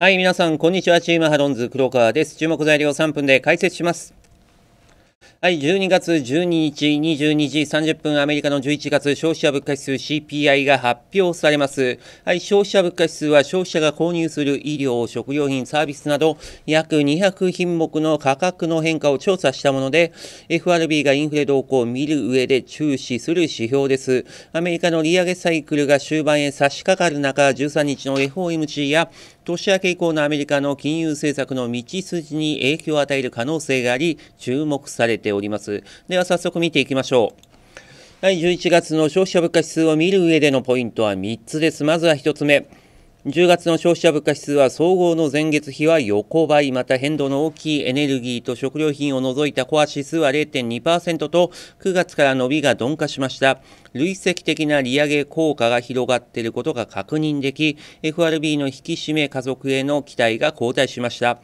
はい、皆さん、こんにちは。チームハロンズ黒川です。注目材料3分で解説します。はい、12月12日22時30分、アメリカの11月消費者物価指数 CPI が発表されます。はい、消費者物価指数は消費者が購入する医療、食料品、サービスなど約200品目の価格の変化を調査したもので、FRB がインフレ動向を見る上で注視する指標です。アメリカの利上げサイクルが終盤へ差し掛かる中、13日の FOMC や年明け以降のアメリカの金融政策の道筋に影響を与える可能性があり、注目されております。では早速見ていきましょう。はい、11月の消費者物価指数を見る上でのポイントは3つです。まずは1つ目。10月の消費者物価指数は総合の前月比は横ばい、また変動の大きいエネルギーと食料品を除いたコア指数は0.2%と9月から伸びが鈍化しました。累積的な利上げ効果が広がっていることが確認でき、FRB の引き締め加速への期待が後退しました。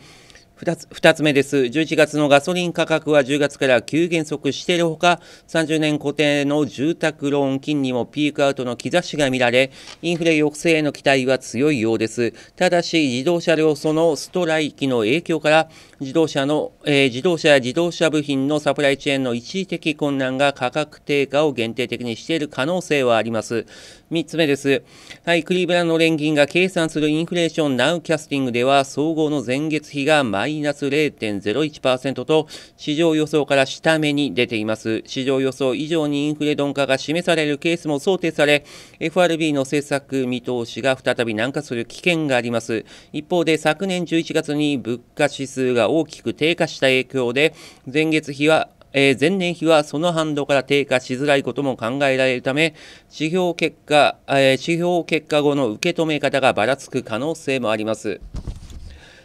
2つつ目です11月のガソリン価格は10月から急減速しているほか30年固定の住宅ローン金利もピークアウトの兆しが見られインフレ抑制への期待は強いようですただし自動車両そのストライキの影響から自動車の、えー、自動車や自動車部品のサプライチェーンの一時的困難が価格低下を限定的にしている可能性はあります3つ目です、はい、クリーブランド連銀が計算するインフレーションナウキャスティングでは総合の前月比がマイイナス0.01%と市場予想から下目に出ています。市場予想以上にインフレ鈍化が示されるケースも想定され、FRB の政策見通しが再び軟化する危険があります。一方で昨年11月に物価指数が大きく低下した影響で、前月比はえー、前年比はその反動から低下しづらいことも考えられるため、指標結果、えー、指標結果後の受け止め方がばらつく可能性もあります。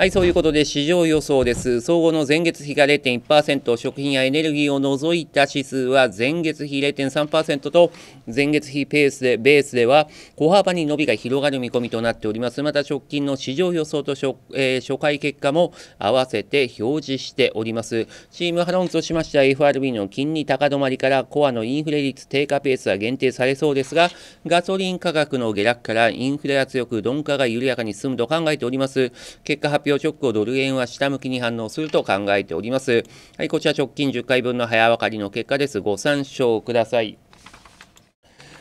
はい、そういうことで市場予想です。総合の前月比が0.1%、食品やエネルギーを除いた指数は前月比0.3%と、前月比ペースで、ベースでは小幅に伸びが広がる見込みとなっております。また直近の市場予想と、えー、初回結果も合わせて表示しております。チームハロンとしましては FRB の金利高止まりからコアのインフレ率低下ペースは限定されそうですが、ガソリン価格の下落からインフレ圧力鈍化が緩やかに進むと考えております。結果発表発表直後、ドル円は下向きに反応すると考えております。はい、こちら直近10回分の早分かりの結果です。ご参照ください。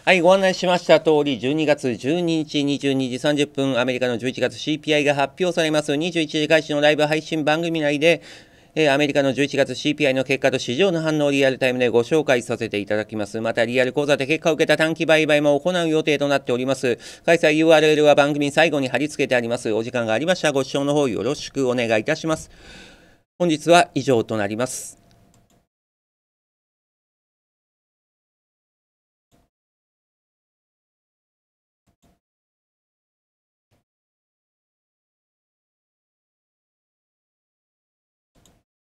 はい、ご案内しました通り、12月12日22時30分、アメリカの11月 CPI が発表されます。21時開始のライブ配信番組内で、えアメリカの11月 CPI の結果と市場の反応をリアルタイムでご紹介させていただきます。また、リアル講座で結果を受けた短期売買も行う予定となっております。開催 URL は番組最後に貼り付けてあります。お時間がありましたらご視聴の方よろしくお願いいたします。本日は以上となります。